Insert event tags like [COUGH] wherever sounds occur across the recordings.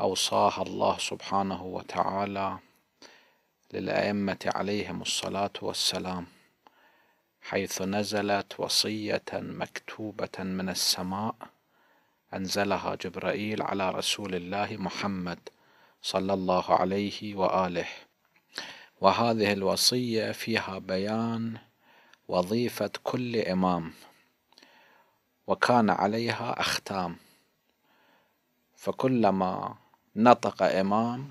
أوصاها الله سبحانه وتعالى للأئمة عليهم الصلاة والسلام حيث نزلت وصية مكتوبة من السماء أنزلها جبرائيل على رسول الله محمد صلى الله عليه وآله وهذه الوصية فيها بيان وظيفة كل إمام وكان عليها أختام فكلما نطق إمام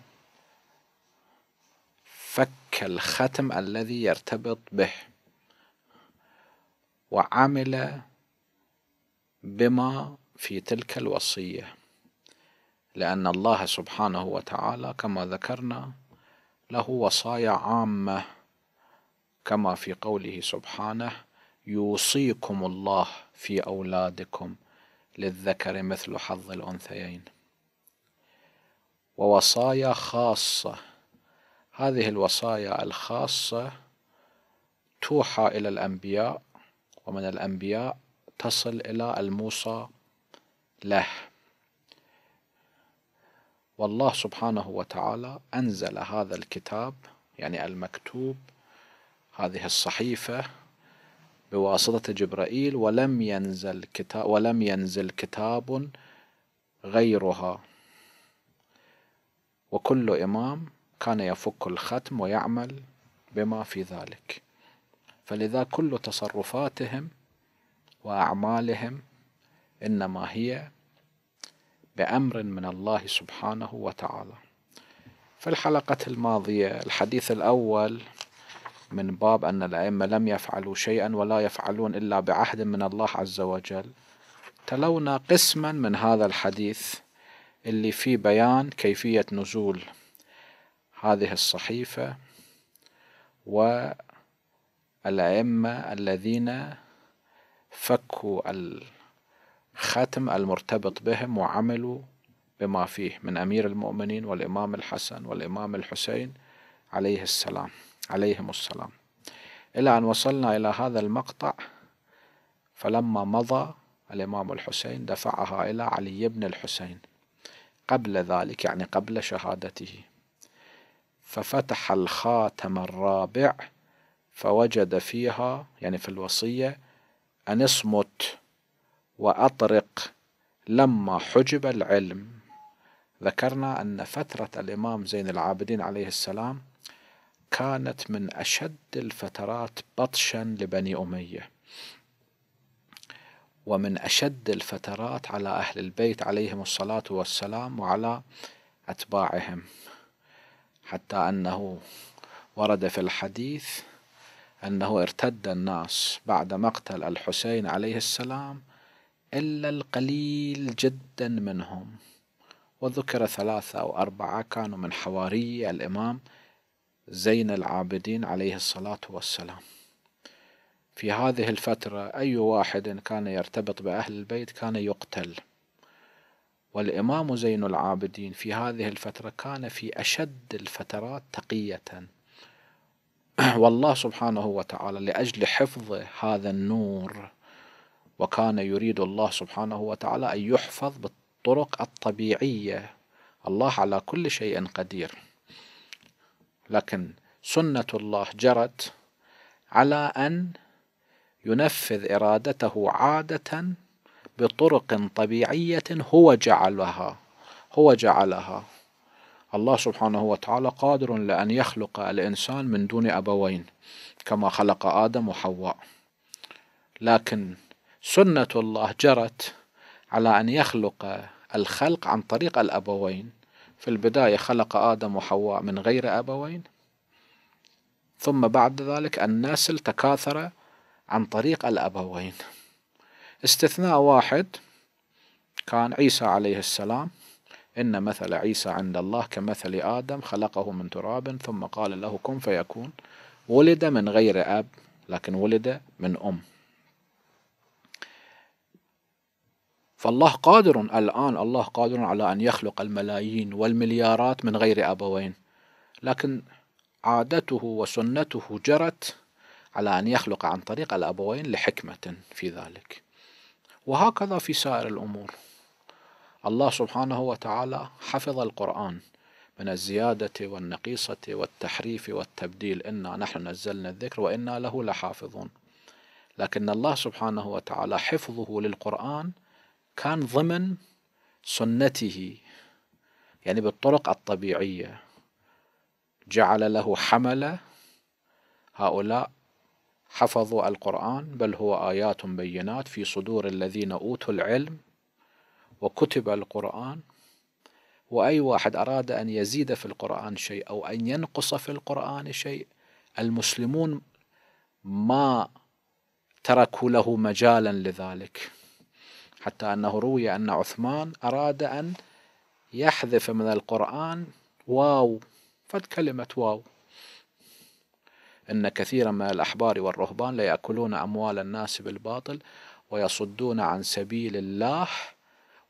فك الختم الذي يرتبط به وعمل بما في تلك الوصية لأن الله سبحانه وتعالى كما ذكرنا له وصايا عامة كما في قوله سبحانه يوصيكم الله في أولادكم للذكر مثل حظ الأنثيين ووصايا خاصة هذه الوصايا الخاصة توحى إلى الأنبياء ومن الأنبياء تصل إلى الموصى له والله سبحانه وتعالى أنزل هذا الكتاب يعني المكتوب هذه الصحيفة بواسطة جبرائيل ولم ينزل كتاب ولم ينزل كتاب غيرها وكل إمام كان يفك الختم ويعمل بما في ذلك فلذا كل تصرفاتهم وأعمالهم إنما هي بأمر من الله سبحانه وتعالى في الحلقة الماضية الحديث الأول من باب أن الأئمة لم يفعلوا شيئا ولا يفعلون إلا بعهد من الله عز وجل تلونا قسما من هذا الحديث اللي فيه بيان كيفية نزول هذه الصحيفة والأئمة الذين فكوا الختم المرتبط بهم وعملوا بما فيه من أمير المؤمنين والإمام الحسن والإمام الحسين عليه السلام عليهم السلام إلى أن وصلنا إلى هذا المقطع فلما مضى الإمام الحسين دفعها إلى علي بن الحسين قبل ذلك يعني قبل شهادته ففتح الخاتم الرابع فوجد فيها يعني في الوصية أن اصمت وأطرق لما حجب العلم ذكرنا أن فترة الإمام زين العابدين عليه السلام كانت من أشد الفترات بطشا لبني أمية ومن أشد الفترات على أهل البيت عليهم الصلاة والسلام وعلى أتباعهم حتى أنه ورد في الحديث أنه ارتد الناس بعد مقتل الحسين عليه السلام إلا القليل جدا منهم وذكر ثلاثة أو أربعة كانوا من حواري الإمام زين العابدين عليه الصلاة والسلام في هذه الفترة أي واحد كان يرتبط بأهل البيت كان يقتل والإمام زين العابدين في هذه الفترة كان في أشد الفترات تقية [CLEARS THROAT] والله سبحانه وتعالى لأجل حفظ هذا النور وكان يريد الله سبحانه وتعالى أن يحفظ بالطرق الطبيعية الله على كل شيء قدير لكن سنة الله جرت على أن ينفذ إرادته عادة بطرق طبيعية هو جعلها هو جعلها الله سبحانه وتعالى قادر لأن يخلق الإنسان من دون أبوين كما خلق آدم وحواء لكن سنة الله جرت على أن يخلق الخلق عن طريق الأبوين في البداية خلق آدم وحواء من غير أبوين ثم بعد ذلك النسل تكاثر عن طريق الأبوين استثناء واحد كان عيسى عليه السلام إن مثل عيسى عند الله كمثل آدم خلقه من تراب ثم قال له كن فيكون ولد من غير أب لكن ولد من أم فالله قادر الآن الله قادر على أن يخلق الملايين والمليارات من غير أبوين لكن عادته وسنته جرت على أن يخلق عن طريق الأبوين لحكمة في ذلك وهكذا في سائر الأمور الله سبحانه وتعالى حفظ القرآن من الزيادة والنقيصة والتحريف والتبديل إنا نحن نزلنا الذكر وإنا له لحافظون لكن الله سبحانه وتعالى حفظه للقرآن كان ضمن سنته يعني بالطرق الطبيعية جعل له حملة هؤلاء حفظوا القرآن بل هو آيات بينات في صدور الذين أوتوا العلم وكتب القرآن وأي واحد أراد أن يزيد في القرآن شيء أو أن ينقص في القرآن شيء المسلمون ما تركوا له مجالا لذلك حتى أنه روي أن عثمان أراد أن يحذف من القرآن واو فد كلمة واو إن كثيرا من الأحبار والرهبان ليأكلون أموال الناس بالباطل ويصدون عن سبيل الله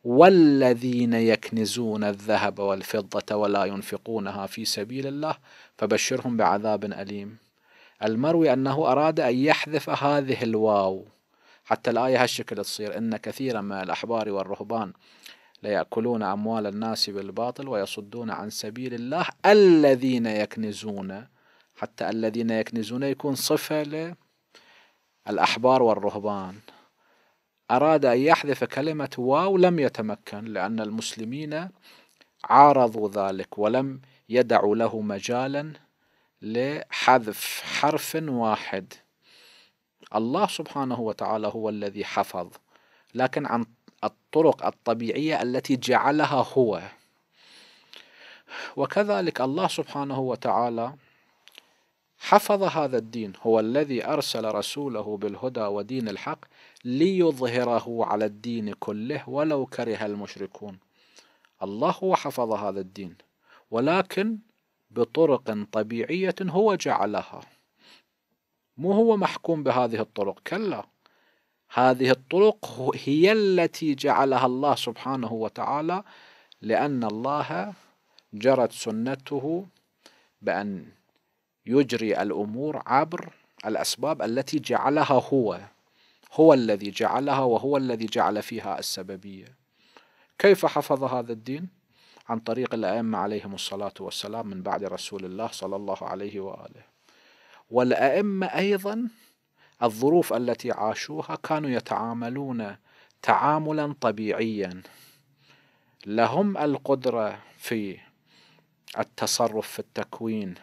والذين يكنزون الذهب والفضة ولا ينفقونها في سبيل الله فبشرهم بعذاب أليم المروي أنه أراد أن يحذف هذه الواو حتى الآية هالشكل تصير إن كثيرا من الأحبار والرهبان ليأكلون أموال الناس بالباطل ويصدون عن سبيل الله الذين يكنزون حتى الذين يكنزون يكون صفة للأحبار والرهبان أراد أن يحذف كلمة واو لم يتمكن لأن المسلمين عارضوا ذلك ولم يدعوا له مجالا لحذف حرف واحد الله سبحانه وتعالى هو الذي حفظ لكن عن الطرق الطبيعية التي جعلها هو وكذلك الله سبحانه وتعالى حفظ هذا الدين هو الذي أرسل رسوله بالهدى ودين الحق ليظهره على الدين كله ولو كره المشركون الله هو حفظ هذا الدين ولكن بطرق طبيعية هو جعلها مو هو محكوم بهذه الطرق كلا هذه الطرق هي التي جعلها الله سبحانه وتعالى لأن الله جرت سنته بأن يجري الأمور عبر الأسباب التي جعلها هو هو الذي جعلها وهو الذي جعل فيها السببية كيف حفظ هذا الدين؟ عن طريق الأئمة عليهم الصلاة والسلام من بعد رسول الله صلى الله عليه وآله والأئمة أيضا الظروف التي عاشوها كانوا يتعاملون تعاملا طبيعيا لهم القدرة في التصرف في التكوين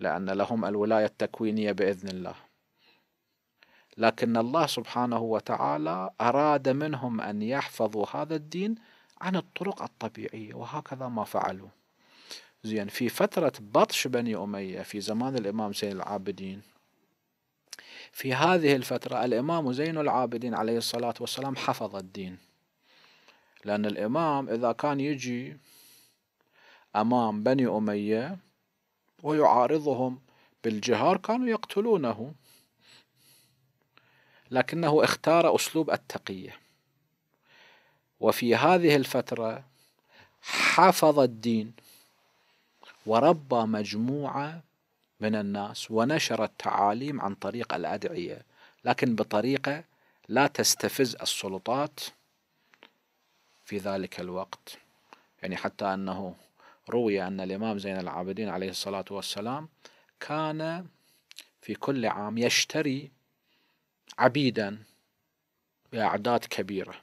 لأن لهم الولاية التكوينية بإذن الله لكن الله سبحانه وتعالى أراد منهم أن يحفظوا هذا الدين عن الطرق الطبيعية وهكذا ما فعلوا زين في فترة بطش بني أمية في زمان الإمام زين العابدين في هذه الفترة الإمام زين العابدين عليه الصلاة والسلام حفظ الدين لأن الإمام إذا كان يجي أمام بني أمية ويعارضهم بالجهار كانوا يقتلونه لكنه اختار أسلوب التقية وفي هذه الفترة حفظ الدين وربى مجموعة من الناس ونشر التعاليم عن طريق الأدعية لكن بطريقة لا تستفز السلطات في ذلك الوقت يعني حتى أنه روي أن الإمام زين العابدين عليه الصلاة والسلام كان في كل عام يشتري عبيدا بأعداد كبيرة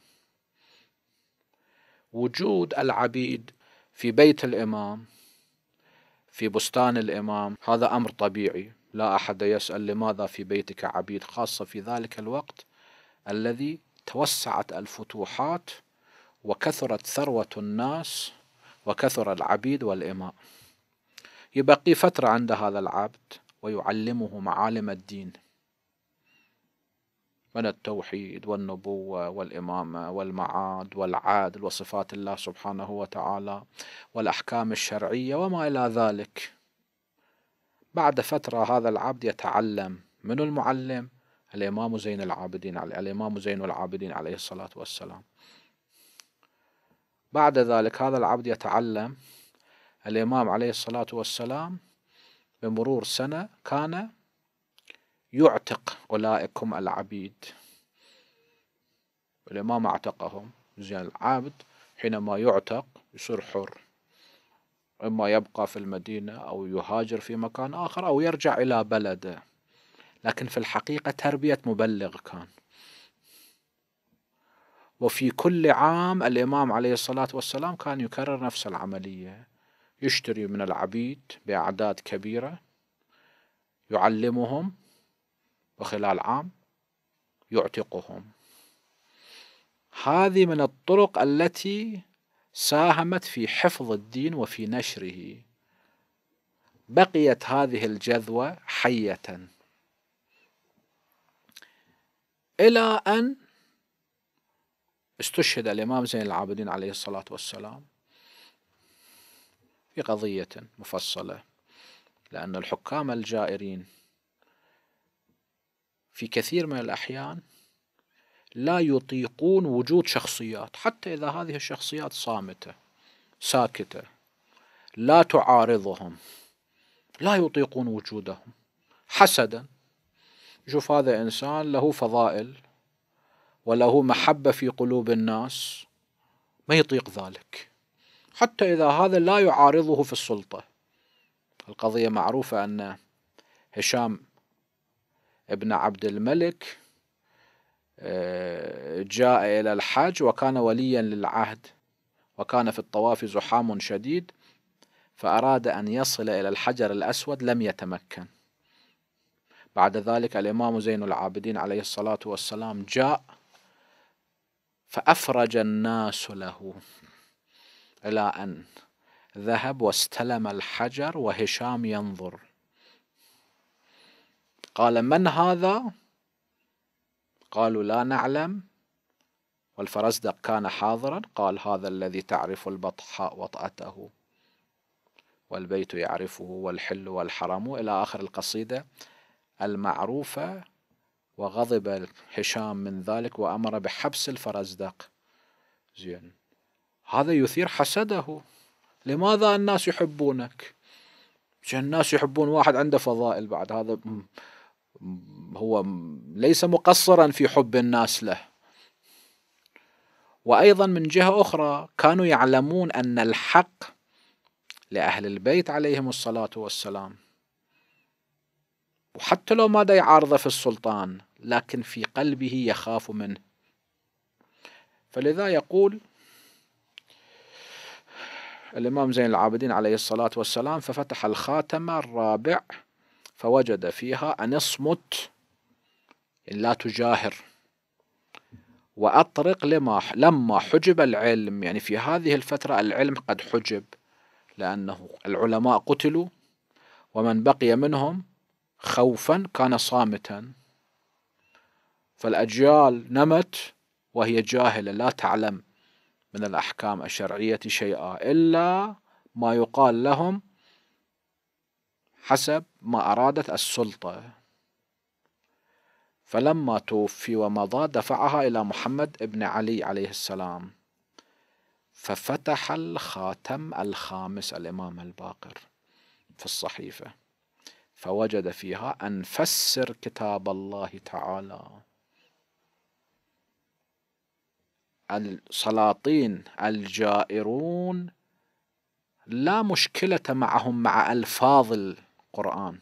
وجود العبيد في بيت الإمام في بستان الإمام هذا أمر طبيعي لا أحد يسأل لماذا في بيتك عبيد خاصة في ذلك الوقت الذي توسعت الفتوحات وكثرت ثروة الناس وكثر العبيد والإماء يبقي فترة عند هذا العبد ويعلمه معالم الدين من التوحيد والنبوة والإمامة والمعاد والعادل وصفات الله سبحانه وتعالى والأحكام الشرعية وما إلى ذلك بعد فترة هذا العبد يتعلم من المعلم الإمام زين العابدين الإمام زين العابدين عليه الصلاة والسلام بعد ذلك هذا العبد يتعلم الإمام عليه الصلاة والسلام بمرور سنة كان يعتق أولئك هم العبيد الإمام اعتقهم زين العبد حينما يعتق يصير حر إما يبقى في المدينة أو يهاجر في مكان آخر أو يرجع إلى بلده لكن في الحقيقة تربية مبلغ كان وفي كل عام الإمام عليه الصلاة والسلام كان يكرر نفس العملية يشتري من العبيد بأعداد كبيرة يعلمهم وخلال عام يعتقهم هذه من الطرق التي ساهمت في حفظ الدين وفي نشره بقيت هذه الجذوة حية إلى أن استشهد الإمام زين العابدين عليه الصلاة والسلام في قضية مفصلة لأن الحكام الجائرين في كثير من الأحيان لا يطيقون وجود شخصيات حتى إذا هذه الشخصيات صامتة ساكتة لا تعارضهم لا يطيقون وجودهم حسدا شوف هذا إنسان له فضائل وله محبة في قلوب الناس ما يطيق ذلك حتى إذا هذا لا يعارضه في السلطة القضية معروفة أن هشام ابن عبد الملك آه، جاء إلى الحج وكان وليا للعهد وكان في الطواف زحام شديد فأراد أن يصل إلى الحجر الأسود لم يتمكن بعد ذلك الإمام زين العابدين عليه الصلاة والسلام جاء فأفرج الناس له إلى أن ذهب واستلم الحجر وهشام ينظر قال من هذا قالوا لا نعلم والفرزدق كان حاضرا قال هذا الذي تعرف البطحاء وطأته والبيت يعرفه والحل والحرم إلى آخر القصيدة المعروفة وغضب هشام من ذلك وأمر بحبس الفرزدق زين هذا يثير حسده لماذا الناس يحبونك الناس يحبون واحد عنده فضائل بعد هذا هو ليس مقصرا في حب الناس له وأيضا من جهة أخرى كانوا يعلمون أن الحق لأهل البيت عليهم الصلاة والسلام وحتى لو ما دا يعارضه في السلطان لكن في قلبه يخاف منه فلذا يقول الإمام زين العابدين عليه الصلاة والسلام ففتح الخاتمة الرابع فوجد فيها أن اصمت إن لا تجاهر وأطرق لما لما حجب العلم يعني في هذه الفترة العلم قد حجب لأنه العلماء قتلوا ومن بقي منهم خوفا كان صامتا فالأجيال نمت وهي جاهلة لا تعلم من الأحكام الشرعية شيئا إلا ما يقال لهم حسب ما أرادت السلطة فلما توفي ومضى دفعها إلى محمد بن علي عليه السلام ففتح الخاتم الخامس الإمام الباقر في الصحيفة فوجد فيها أن فسر كتاب الله تعالى السلاطين الجائرون لا مشكلة معهم مع ألفاظ القرآن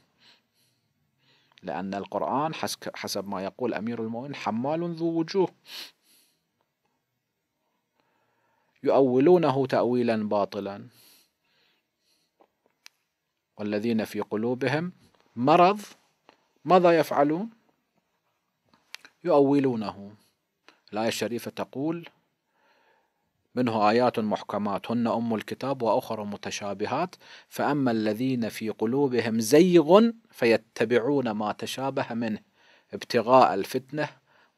لأن القرآن حسب ما يقول أمير المؤمنين حمال ذو وجوه يؤولونه تأويلا باطلا والذين في قلوبهم مرض ماذا يفعلون يؤولونه الآية الشريفة تقول منه آيات محكمات هن أم الكتاب وأخر متشابهات فأما الذين في قلوبهم زيغ فيتبعون ما تشابه منه ابتغاء الفتنة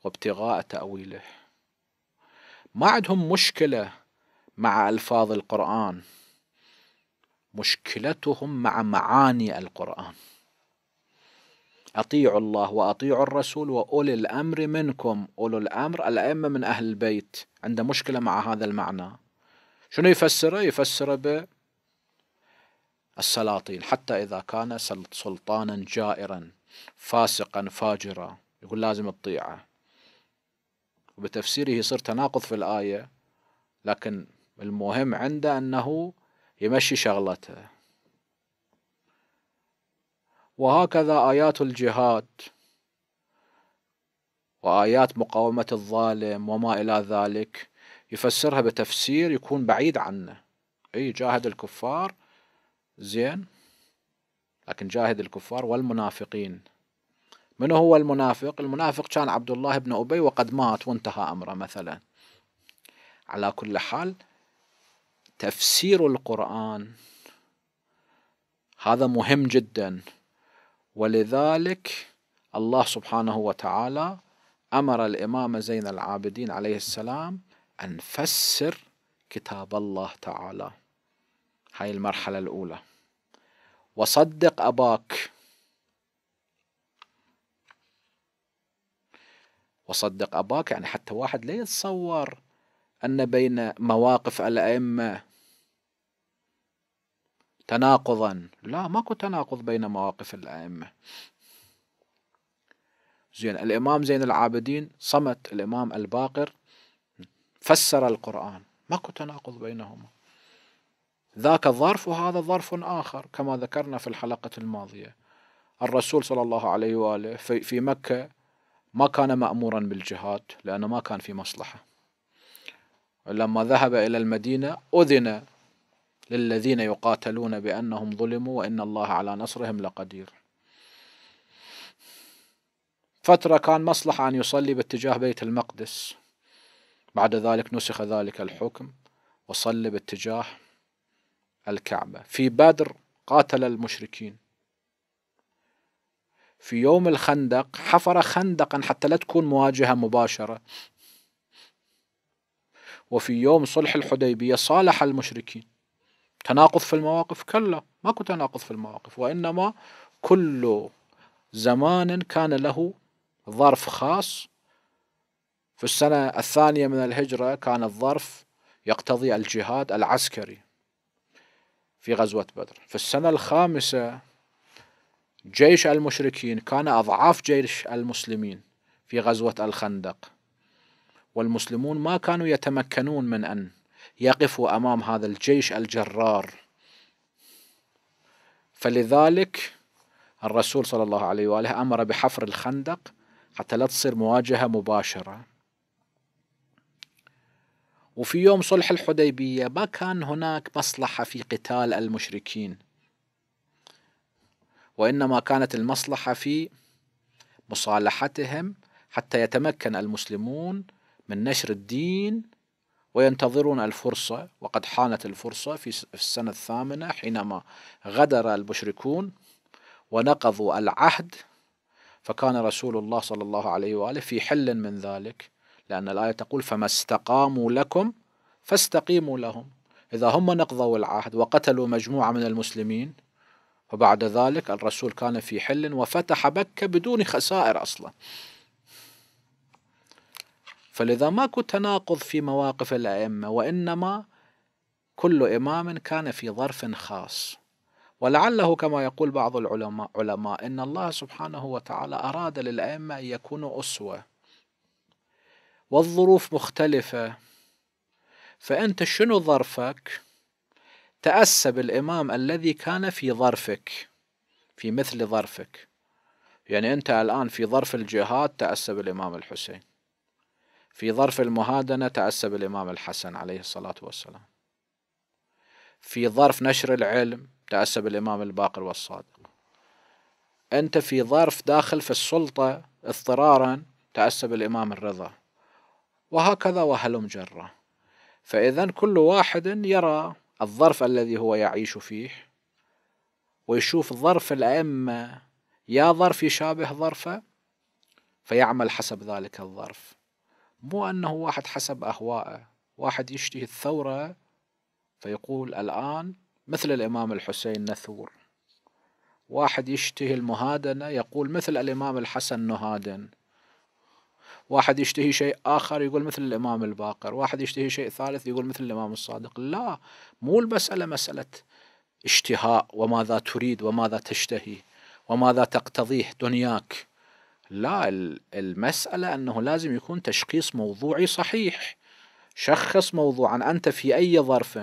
وابتغاء تأويله ما عندهم مشكلة مع ألفاظ القرآن مشكلتهم مع معاني القرآن أطيعوا الله وأطيعوا الرسول وأولي الأمر منكم أولو الأمر الأئمة من أهل البيت عنده مشكلة مع هذا المعنى شنو يفسره يفسره ب السلاطين حتى إذا كان سلطانا جائرا فاسقا فاجرا يقول لازم تطيعه وبتفسيره يصير تناقض في الآية لكن المهم عنده أنه يمشي شغلته وهكذا آيات الجهاد وآيات مقاومة الظالم وما إلى ذلك يفسرها بتفسير يكون بعيد عنه أي جاهد الكفار زين لكن جاهد الكفار والمنافقين من هو المنافق؟ المنافق كان عبد الله بن أبي وقد مات وانتهى أمره مثلا على كل حال تفسير القرآن هذا مهم جدا ولذلك الله سبحانه وتعالى أمر الإمام زين العابدين عليه السلام أن فسر كتاب الله تعالى هاي المرحلة الأولى وصدق أباك وصدق أباك يعني حتى واحد لا يتصور أن بين مواقف الأئمة تناقضا لا ماكو تناقض بين مواقف الأئمة زين الإمام زين العابدين صمت الإمام الباقر فسر القرآن ماكو تناقض بينهما ذاك ظرف وهذا ظرف آخر كما ذكرنا في الحلقة الماضية الرسول صلى الله عليه وآله في, في مكة ما كان مأمورا بالجهاد لأنه ما كان في مصلحة لما ذهب إلى المدينة أذن للذين يقاتلون بأنهم ظلموا وإن الله على نصرهم لقدير فترة كان مصلحة أن يصلي باتجاه بيت المقدس بعد ذلك نسخ ذلك الحكم وصلي باتجاه الكعبة في بدر قاتل المشركين في يوم الخندق حفر خندقا حتى لا تكون مواجهة مباشرة وفي يوم صلح الحديبية صالح المشركين تناقض في المواقف كلا ماكو تناقض في المواقف وإنما كل زمان كان له ظرف خاص في السنة الثانية من الهجرة كان الظرف يقتضي الجهاد العسكري في غزوة بدر في السنة الخامسة جيش المشركين كان أضعاف جيش المسلمين في غزوة الخندق والمسلمون ما كانوا يتمكنون من أن يقفوا أمام هذا الجيش الجرار فلذلك الرسول صلى الله عليه وآله أمر بحفر الخندق حتى لا تصير مواجهة مباشرة وفي يوم صلح الحديبية ما كان هناك مصلحة في قتال المشركين وإنما كانت المصلحة في مصالحتهم حتى يتمكن المسلمون من نشر الدين وينتظرون الفرصة وقد حانت الفرصة في السنة الثامنة حينما غدر المشركون ونقضوا العهد فكان رسول الله صلى الله عليه وآله في حل من ذلك لأن الآية تقول فما استقاموا لكم فاستقيموا لهم إذا هم نقضوا العهد وقتلوا مجموعة من المسلمين وبعد ذلك الرسول كان في حل وفتح مكة بدون خسائر أصلا فلذا ماكو تناقض في مواقف الأئمة وإنما كل إمام كان في ظرف خاص ولعله كما يقول بعض العلماء علماء إن الله سبحانه وتعالى أراد للأئمة أن يكونوا أسوة والظروف مختلفة فأنت شنو ظرفك؟ تأسى بالإمام الذي كان في ظرفك في مثل ظرفك يعني أنت الآن في ظرف الجهاد تأسى بالإمام الحسين في ظرف المهادنة تأسب الإمام الحسن عليه الصلاة والسلام في ظرف نشر العلم تأسب الإمام الباقر والصادق أنت في ظرف داخل في السلطة اضطرارا تأسب الإمام الرضا وهكذا وهلم جرة فإذا كل واحد يرى الظرف الذي هو يعيش فيه ويشوف ظرف الأئمة يا ظرف يشابه ظرفه فيعمل حسب ذلك الظرف مو أنه واحد حسب أهوائه واحد يشتهي الثورة فيقول الآن مثل الإمام الحسين نثور واحد يشتهي المهادنة يقول مثل الإمام الحسن نهادن واحد يشتهي شيء آخر يقول مثل الإمام الباقر واحد يشتهي شيء ثالث يقول مثل الإمام الصادق لا مو المسألة مسألة اشتهاء وماذا تريد وماذا تشتهي وماذا تقتضيه دنياك لا المسألة أنه لازم يكون تشخيص موضوعي صحيح شخص موضوعا أنت في أي ظرف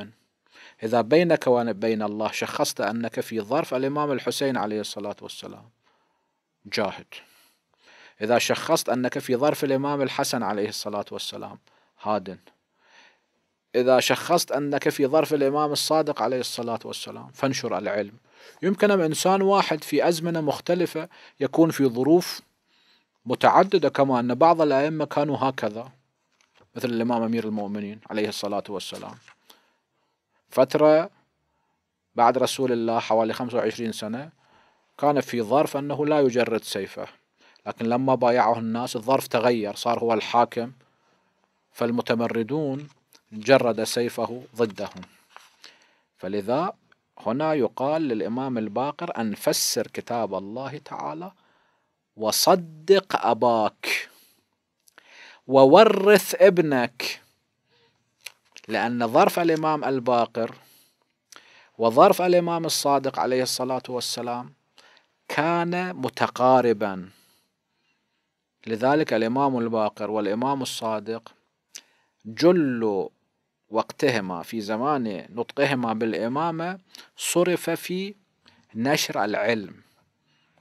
إذا بينك وبين الله شخصت أنك في ظرف الإمام الحسين عليه الصلاة والسلام جاهد إذا شخصت أنك في ظرف الإمام الحسن عليه الصلاة والسلام هادن إذا شخصت أنك في ظرف الإمام الصادق عليه الصلاة والسلام فانشر العلم يمكن إنسان واحد في أزمنة مختلفة يكون في ظروف متعددة كما أن بعض الأئمة كانوا هكذا مثل الإمام أمير المؤمنين عليه الصلاة والسلام فترة بعد رسول الله حوالي 25 سنة كان في ظرف أنه لا يجرد سيفه لكن لما بايعه الناس الظرف تغير صار هو الحاكم فالمتمردون جرد سيفه ضدهم فلذا هنا يقال للإمام الباقر أن فسر كتاب الله تعالى وصدق أباك وورث ابنك لأن ظرف الإمام الباقر وظرف الإمام الصادق عليه الصلاة والسلام كان متقاربا لذلك الإمام الباقر والإمام الصادق جل وقتهما في زمان نطقهما بالإمامة صرف في نشر العلم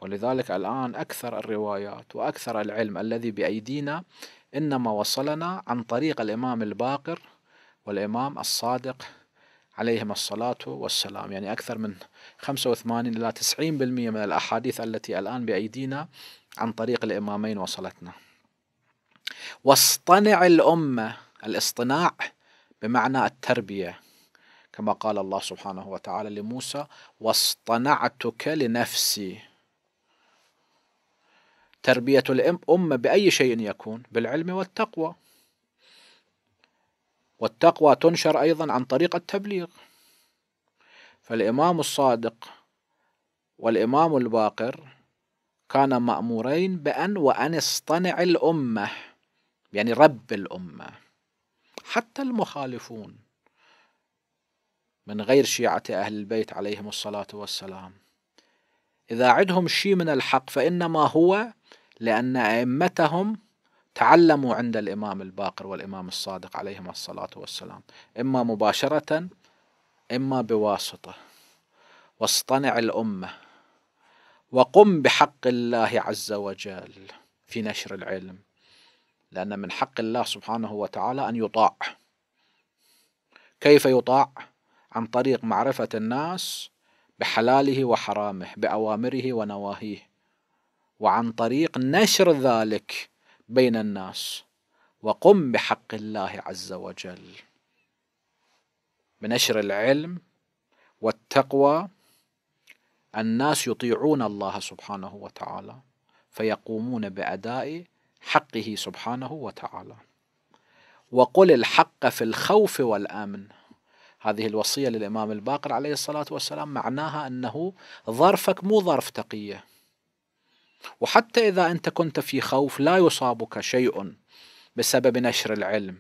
ولذلك الآن أكثر الروايات وأكثر العلم الذي بأيدينا إنما وصلنا عن طريق الإمام الباقر والإمام الصادق عليهم الصلاة والسلام يعني أكثر من 85 إلى 90% من الأحاديث التي الآن بأيدينا عن طريق الإمامين وصلتنا واصطنع الأمة الاصطناع بمعنى التربية كما قال الله سبحانه وتعالى لموسى واصطنعتك لنفسي تربية الأم بأي شيء يكون بالعلم والتقوى والتقوى تنشر أيضا عن طريق التبليغ فالإمام الصادق والإمام الباقر كانا مأمورين بأن وأن اصطنع الأمة يعني رب الأمة حتى المخالفون من غير شيعة أهل البيت عليهم الصلاة والسلام إذا عدهم شيء من الحق فإنما هو لأن أئمتهم تعلموا عند الإمام الباقر والإمام الصادق عليهما الصلاة والسلام إما مباشرة إما بواسطة واصطنع الأمة وقم بحق الله عز وجل في نشر العلم لأن من حق الله سبحانه وتعالى أن يطاع كيف يطاع عن طريق معرفة الناس بحلاله وحرامه بأوامره ونواهيه وعن طريق نشر ذلك بين الناس وقم بحق الله عز وجل بنشر العلم والتقوى الناس يطيعون الله سبحانه وتعالى فيقومون باداء حقه سبحانه وتعالى وقل الحق في الخوف والامن هذه الوصيه للامام الباقر عليه الصلاه والسلام معناها انه ظرفك مو ظرف تقيه وحتى إذا أنت كنت في خوف لا يصابك شيء بسبب نشر العلم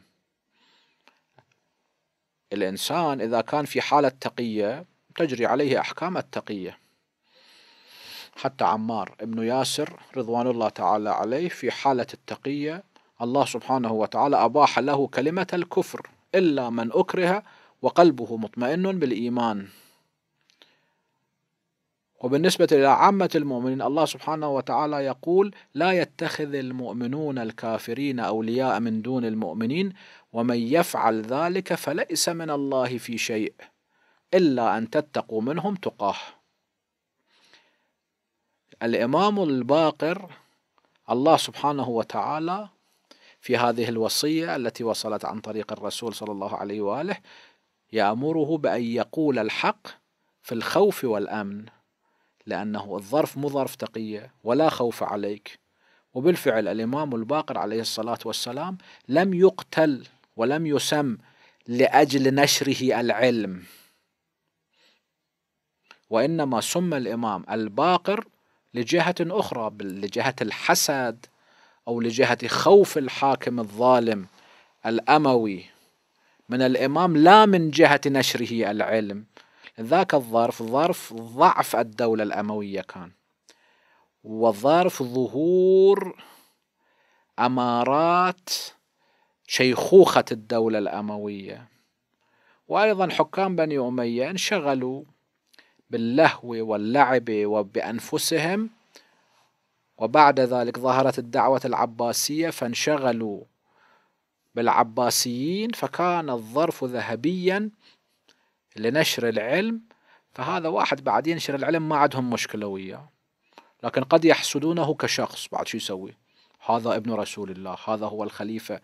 الإنسان إذا كان في حالة تقية تجري عليه أحكام التقية حتى عمار ابن ياسر رضوان الله تعالى عليه في حالة التقية الله سبحانه وتعالى أباح له كلمة الكفر إلا من أكره وقلبه مطمئن بالإيمان وبالنسبة إلى عامة المؤمنين الله سبحانه وتعالى يقول لا يتخذ المؤمنون الكافرين أولياء من دون المؤمنين ومن يفعل ذلك فليس من الله في شيء إلا أن تتقوا منهم تقاه الإمام الباقر الله سبحانه وتعالى في هذه الوصية التي وصلت عن طريق الرسول صلى الله عليه وآله يأمره بأن يقول الحق في الخوف والأمن لأنه الظرف مو ظرف تقية ولا خوف عليك وبالفعل الإمام الباقر عليه الصلاة والسلام لم يقتل ولم يسم لأجل نشره العلم وإنما سمى الإمام الباقر لجهة أخرى لجهة الحسد أو لجهة خوف الحاكم الظالم الأموي من الإمام لا من جهة نشره العلم ذاك الظرف ظرف ضعف الدولة الأموية كان وظرف ظهور أمارات شيخوخة الدولة الأموية وأيضا حكام بني أمية انشغلوا باللهو واللعب وبأنفسهم وبعد ذلك ظهرت الدعوة العباسية فانشغلوا بالعباسيين فكان الظرف ذهبيا لنشر العلم فهذا واحد بعد ينشر العلم ما عندهم مشكلة وياه لكن قد يحسدونه كشخص بعد شو يسوي هذا ابن رسول الله هذا هو الخليفة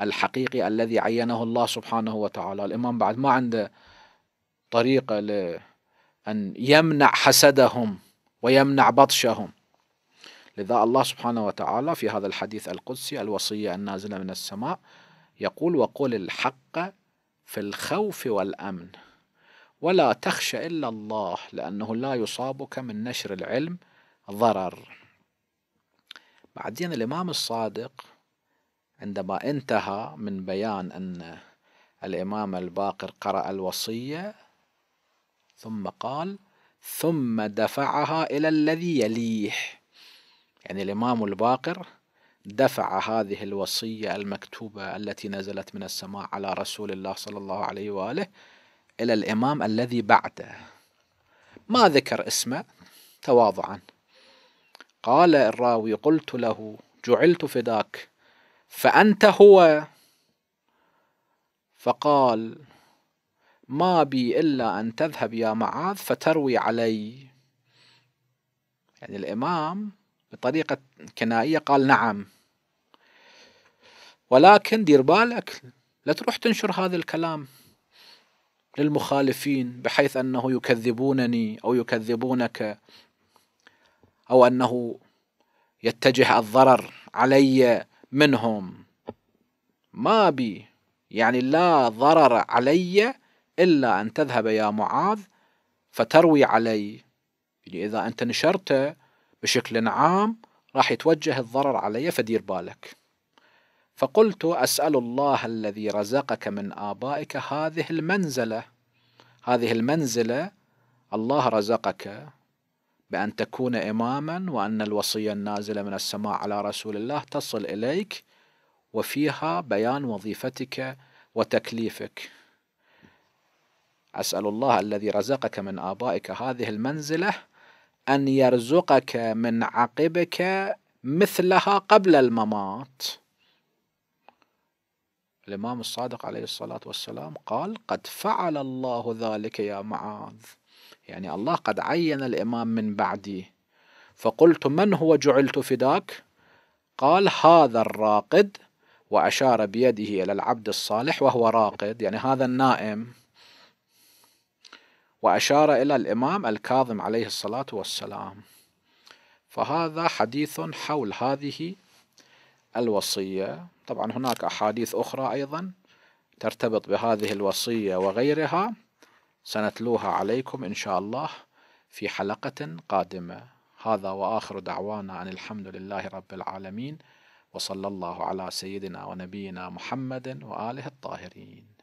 الحقيقي الذي عينه الله سبحانه وتعالى الإمام بعد ما عنده طريقة لأن يمنع حسدهم ويمنع بطشهم لذا الله سبحانه وتعالى في هذا الحديث القدسي الوصية النازلة من السماء يقول وقل الحق في الخوف والأمن ولا تخشى إلا الله لأنه لا يصابك من نشر العلم ضرر بعدين الإمام الصادق عندما انتهى من بيان أن الإمام الباقر قرأ الوصية ثم قال ثم دفعها إلى الذي يليه يعني الإمام الباقر دفع هذه الوصية المكتوبة التي نزلت من السماء على رسول الله صلى الله عليه وآله إلى الإمام الذي بعده ما ذكر اسمه تواضعا قال الراوي قلت له جعلت فداك فأنت هو فقال ما بي إلا أن تذهب يا معاذ فتروي علي يعني الإمام بطريقة كنائية قال نعم ولكن دير بالك لا تروح تنشر هذا الكلام للمخالفين بحيث انه يكذبونني او يكذبونك او انه يتجه الضرر علي منهم ما بي يعني لا ضرر علي الا ان تذهب يا معاذ فتروي علي يعني اذا انت نشرته بشكل عام راح يتوجه الضرر علي فدير بالك فقلت أسأل الله الذي رزقك من آبائك هذه المنزلة هذه المنزلة الله رزقك بأن تكون إماما وأن الوصية النازلة من السماء على رسول الله تصل إليك وفيها بيان وظيفتك وتكليفك أسأل الله الذي رزقك من آبائك هذه المنزلة أن يرزقك من عقبك مثلها قبل الممات الإمام الصادق عليه الصلاة والسلام قال قد فعل الله ذلك يا معاذ يعني الله قد عين الإمام من بعدي فقلت من هو جعلت فداك قال هذا الراقد وأشار بيده إلى العبد الصالح وهو راقد يعني هذا النائم وأشار إلى الإمام الكاظم عليه الصلاة والسلام فهذا حديث حول هذه الوصية طبعا هناك أحاديث أخرى أيضا ترتبط بهذه الوصية وغيرها سنتلوها عليكم إن شاء الله في حلقة قادمة هذا وآخر دعوانا أن الحمد لله رب العالمين وصلى الله على سيدنا ونبينا محمد وآله الطاهرين